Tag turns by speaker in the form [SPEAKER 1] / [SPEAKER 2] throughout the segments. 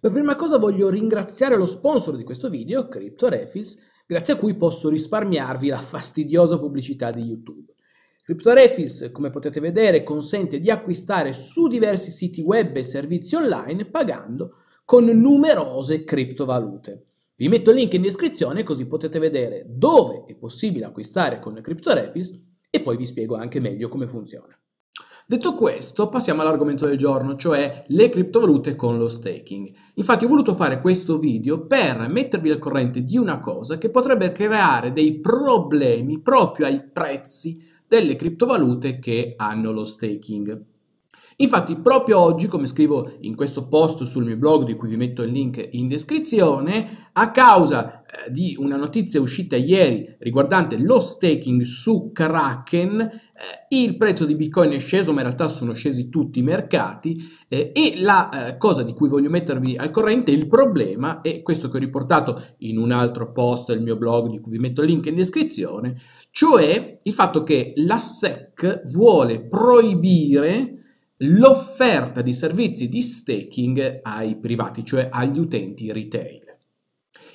[SPEAKER 1] Per prima cosa voglio ringraziare lo sponsor di questo video, CryptoRefills, grazie a cui posso risparmiarvi la fastidiosa pubblicità di YouTube. CryptoRefills, come potete vedere, consente di acquistare su diversi siti web e servizi online pagando con numerose criptovalute. Vi metto il link in descrizione così potete vedere dove è possibile acquistare con CryptoRefills e poi vi spiego anche meglio come funziona. Detto questo, passiamo all'argomento del giorno, cioè le criptovalute con lo staking. Infatti ho voluto fare questo video per mettervi al corrente di una cosa che potrebbe creare dei problemi proprio ai prezzi delle criptovalute che hanno lo staking. Infatti proprio oggi, come scrivo in questo post sul mio blog di cui vi metto il link in descrizione, a causa eh, di una notizia uscita ieri riguardante lo staking su Kraken, eh, il prezzo di Bitcoin è sceso, ma in realtà sono scesi tutti i mercati eh, e la cosa di cui voglio mettervi al corrente, il problema, è questo che ho riportato in un altro post del mio blog di cui vi metto il link in descrizione, cioè il fatto che la SEC vuole proibire l'offerta di servizi di staking ai privati, cioè agli utenti retail.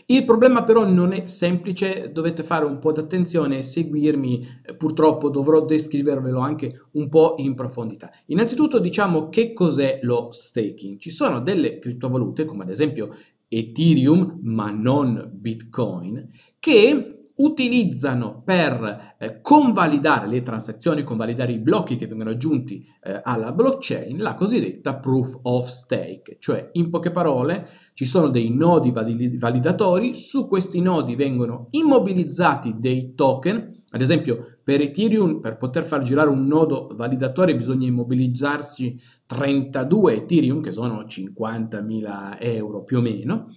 [SPEAKER 1] Il problema però non è semplice, dovete fare un po' d'attenzione e seguirmi, eh, purtroppo dovrò descrivervelo anche un po' in profondità. Innanzitutto diciamo che cos'è lo staking. Ci sono delle criptovalute come ad esempio Ethereum, ma non Bitcoin, che utilizzano per eh, convalidare le transazioni, convalidare i blocchi che vengono aggiunti eh, alla blockchain, la cosiddetta proof of stake, cioè in poche parole ci sono dei nodi validatori, su questi nodi vengono immobilizzati dei token, ad esempio per Ethereum, per poter far girare un nodo validatore bisogna immobilizzarsi 32 Ethereum, che sono 50.000 euro più o meno,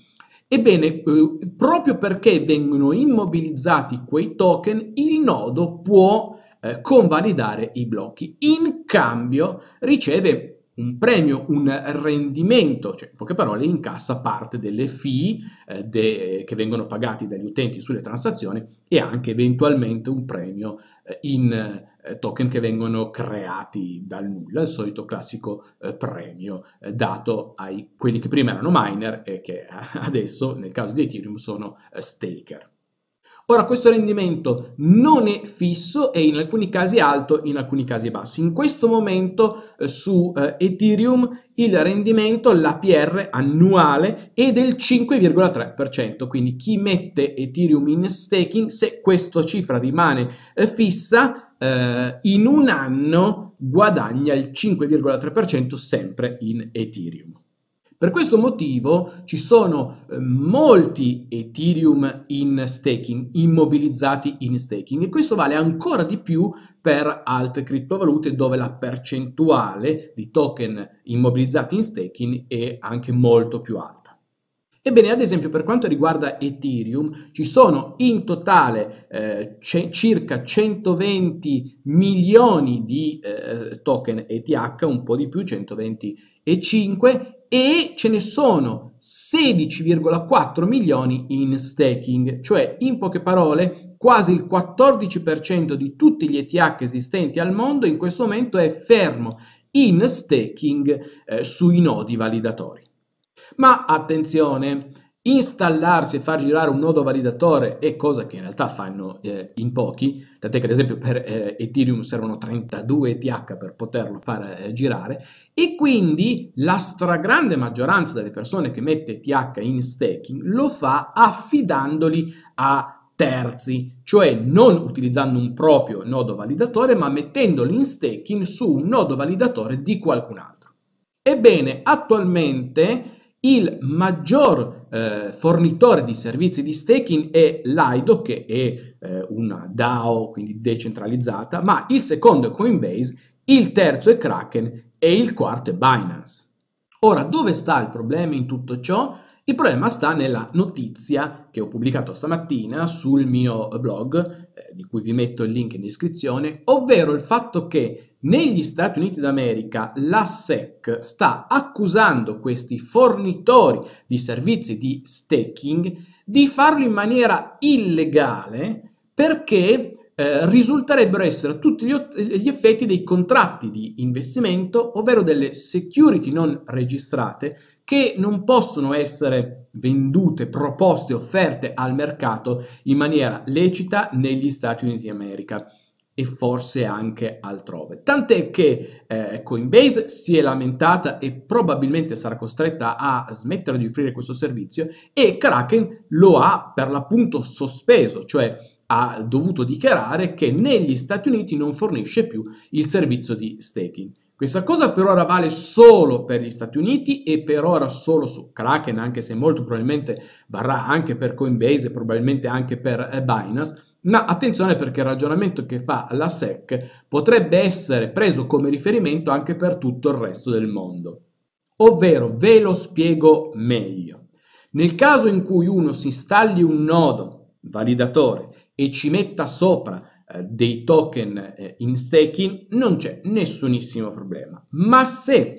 [SPEAKER 1] Ebbene, eh, proprio perché vengono immobilizzati quei token, il nodo può eh, convalidare i blocchi. In cambio riceve un premio, un rendimento, cioè in poche parole incassa parte delle fee eh, de, che vengono pagati dagli utenti sulle transazioni e anche eventualmente un premio eh, in eh, token che vengono creati dal nulla, il solito classico eh, premio eh, dato a quelli che prima erano miner e che eh, adesso nel caso di Ethereum sono staker. Ora questo rendimento non è fisso è in alcuni casi alto, in alcuni casi basso. In questo momento eh, su eh, Ethereum il rendimento, l'APR annuale, è del 5,3%. Quindi chi mette Ethereum in staking, se questa cifra rimane eh, fissa, eh, in un anno guadagna il 5,3% sempre in Ethereum. Per questo motivo ci sono eh, molti Ethereum in staking, immobilizzati in staking e questo vale ancora di più per altre criptovalute dove la percentuale di token immobilizzati in staking è anche molto più alta. Ebbene, ad esempio, per quanto riguarda Ethereum, ci sono in totale eh, circa 120 milioni di eh, token ETH, un po' di più, 125, e e ce ne sono 16,4 milioni in staking, cioè in poche parole quasi il 14% di tutti gli ETH esistenti al mondo in questo momento è fermo in staking eh, sui nodi validatori. Ma attenzione, installarsi e far girare un nodo validatore è cosa che in realtà fanno eh, in pochi, tant'è che ad esempio per eh, Ethereum servono 32 ETH per poterlo far eh, girare e quindi la stragrande maggioranza delle persone che mette ETH in staking lo fa affidandoli a terzi, cioè non utilizzando un proprio nodo validatore ma mettendoli in staking su un nodo validatore di qualcun altro. Ebbene, attualmente il maggior eh, fornitore di servizi di staking è Lido, che è eh, una DAO, quindi decentralizzata, ma il secondo è Coinbase, il terzo è Kraken e il quarto è Binance. Ora, dove sta il problema in tutto ciò? Il problema sta nella notizia che ho pubblicato stamattina sul mio blog, eh, di cui vi metto il link in descrizione, ovvero il fatto che negli Stati Uniti d'America la SEC sta accusando questi fornitori di servizi di staking di farlo in maniera illegale perché eh, risulterebbero essere tutti gli, gli, effetti dei contratti di investimento, ovvero delle security non registrate che non possono essere vendute, proposte, offerte al mercato in maniera lecita negli Stati Uniti d'America e forse anche altrove. Tant'è che eh, Coinbase si è lamentata e probabilmente sarà costretta a smettere di offrire questo servizio e Kraken lo ha per l'appunto sospeso, cioè ha dovuto dichiarare che negli Stati Uniti non fornisce più il servizio di staking. Questa cosa per ora vale solo per gli Stati Uniti e per ora solo su Kraken, anche se molto probabilmente varrà anche per Coinbase e probabilmente anche per eh, Binance ma attenzione perché il ragionamento che fa la SEC potrebbe essere preso come riferimento anche per tutto il resto del mondo. Ovvero, ve lo spiego meglio. Nel caso in cui uno si installi un nodo validatore e ci metta sopra eh, dei token eh, in staking, non c'è nessunissimo problema. Ma se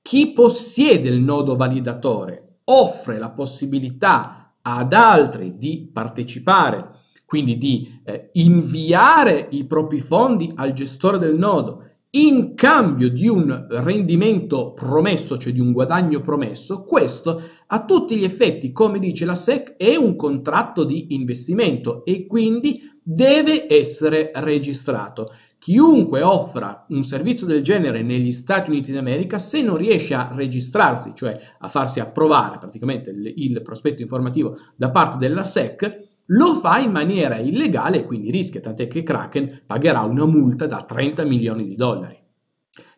[SPEAKER 1] chi possiede il nodo validatore offre la possibilità ad altri di partecipare quindi di eh, inviare i propri fondi al gestore del nodo in cambio di un rendimento promesso, cioè di un guadagno promesso, questo a tutti gli effetti, come dice la SEC, è un contratto di investimento e quindi deve essere registrato. Chiunque offra un servizio del genere negli Stati Uniti d'America, se non riesce a registrarsi, cioè a farsi approvare praticamente il, il prospetto informativo da parte della SEC, lo fa in maniera illegale e quindi rischia, tant'è che Kraken pagherà una multa da 30 milioni di dollari.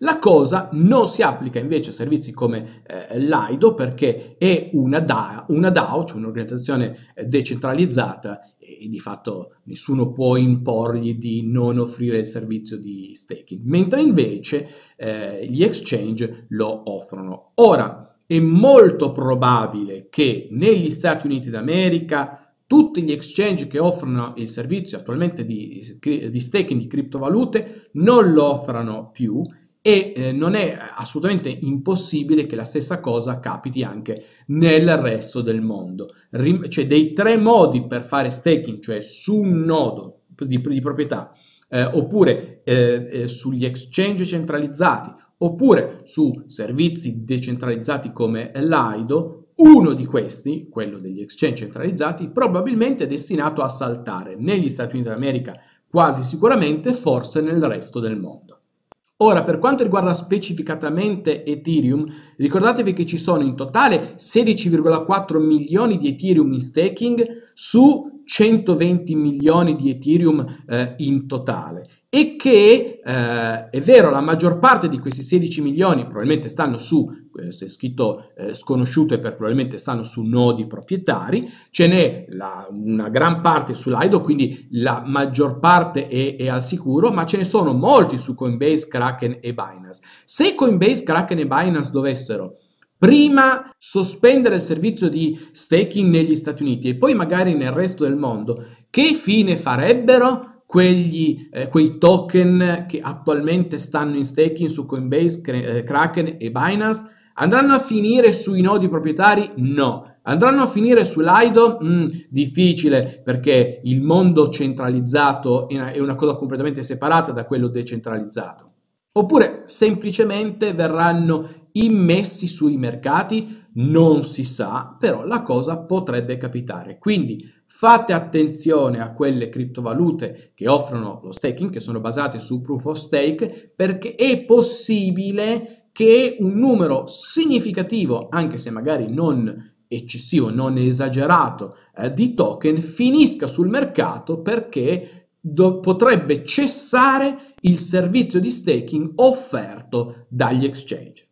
[SPEAKER 1] La cosa non si applica invece a servizi come eh, l'AIDO perché è una, DA, una DAO, cioè un'organizzazione eh, decentralizzata e di fatto nessuno può imporgli di non offrire il servizio di staking, mentre invece eh, gli exchange lo offrono. Ora, è molto probabile che negli Stati Uniti d'America, tutti gli exchange che offrono il servizio attualmente di, di staking di criptovalute non lo offrono più e eh, non è assolutamente impossibile che la stessa cosa capiti anche nel resto del mondo. Rim- cioè dei tre modi per fare staking, cioè su un nodo di, di proprietà, eh, oppure eh, eh sugli exchange centralizzati, oppure su servizi decentralizzati come Lido, uno di questi, quello degli exchange centralizzati, probabilmente è destinato a saltare negli Stati Uniti d'America quasi sicuramente, forse nel resto del mondo. Ora, per quanto riguarda specificatamente Ethereum, ricordatevi che ci sono in totale 16,4 milioni di Ethereum in staking su 120 milioni di Ethereum eh, in totale e che eh, è vero la maggior parte di questi 16 milioni probabilmente stanno su, eh, se è scritto eh, sconosciuto e per probabilmente stanno su nodi proprietari, ce n'è la, una gran parte su Lido, quindi la maggior parte è, è, al sicuro, ma ce ne sono molti su Coinbase, Kraken e Binance. Se Coinbase, Kraken e Binance dovessero prima sospendere il servizio di staking negli Stati Uniti e poi magari nel resto del mondo, che fine farebbero? quegli, eh, quei token che attualmente stanno in staking su Coinbase, eh, Kraken e Binance Andranno a finire sui nodi proprietari? No. Andranno a finire sull'AIDO? Mm, difficile, perché il mondo centralizzato è una cosa completamente separata da quello decentralizzato. Oppure semplicemente verranno immessi sui mercati? Non si sa, però la cosa potrebbe capitare. Quindi fate attenzione a quelle criptovalute che offrono lo staking, che sono basate su proof of stake, perché è possibile che un numero significativo, anche se magari non eccessivo, non esagerato, eh, di token finisca sul mercato perché potrebbe cessare il servizio di staking offerto dagli exchange.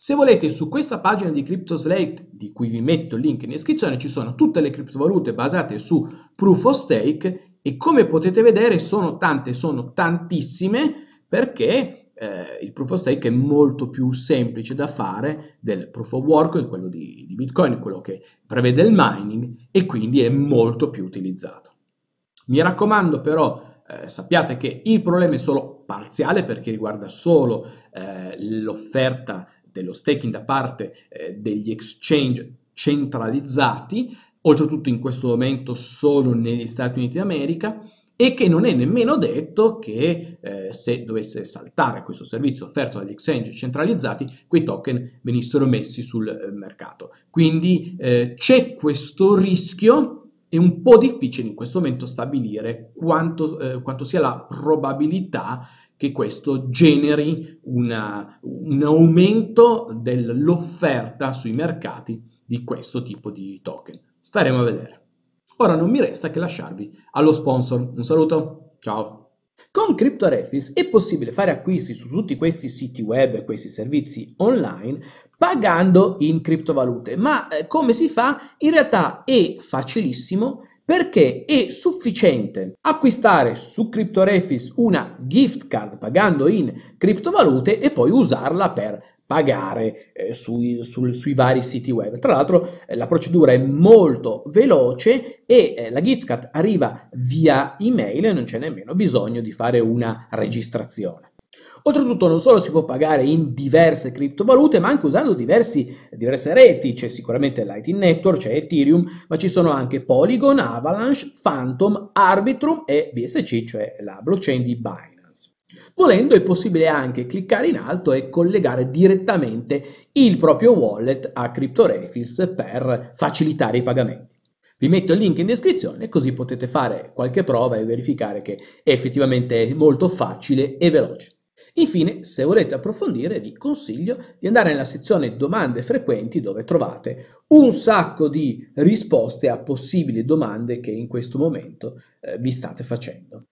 [SPEAKER 1] Se volete su questa pagina di CryptoSlate, di cui vi metto il link in descrizione, ci sono tutte le criptovalute basate su Proof of Stake e come potete vedere sono tante, sono tantissime perché eh, il proof of stake è molto più semplice da fare del proof of work, quello di, di, Bitcoin, quello che prevede il mining e quindi è molto più utilizzato. Mi raccomando però eh, sappiate che il problema è solo parziale perché riguarda solo eh, l'offerta dello staking da parte eh, degli exchange centralizzati, oltretutto in questo momento solo negli Stati Uniti d'America, e che non è nemmeno detto che eh, se dovesse saltare questo servizio offerto dagli exchange centralizzati, quei token venissero messi sul eh, mercato. Quindi eh, c'è questo rischio, è un po' difficile in questo momento stabilire quanto, eh, quanto sia la probabilità che questo generi una, un aumento dell'offerta sui mercati di questo tipo di token. Staremo a vedere. Ora non mi resta che lasciarvi allo sponsor. Un saluto, ciao! Con CryptoRefis è possibile fare acquisti su tutti questi siti web e questi servizi online pagando in criptovalute, ma eh, come si fa? In realtà è facilissimo perché è sufficiente acquistare su CryptoRefis una gift card pagando in criptovalute e poi usarla per pagare eh, sui, sul, sui, vari siti web. Tra l'altro eh, la procedura è molto veloce e eh, la gift card arriva via email e non c'è nemmeno bisogno di fare una registrazione. Oltretutto non solo si può pagare in diverse criptovalute, ma anche usando diversi, diverse reti, c'è sicuramente Lightning Network, c'è Ethereum, ma ci sono anche Polygon, Avalanche, Phantom, Arbitrum e BSC, cioè la blockchain di Binance. Volendo è possibile anche cliccare in alto e collegare direttamente il proprio wallet a CryptoRefills per facilitare i pagamenti. Vi metto il link in descrizione così potete fare qualche prova e verificare che effettivamente è molto facile e veloce. Infine, se volete approfondire, vi consiglio di andare nella sezione domande frequenti dove trovate un sacco di risposte a possibili domande che in questo momento eh, vi state facendo.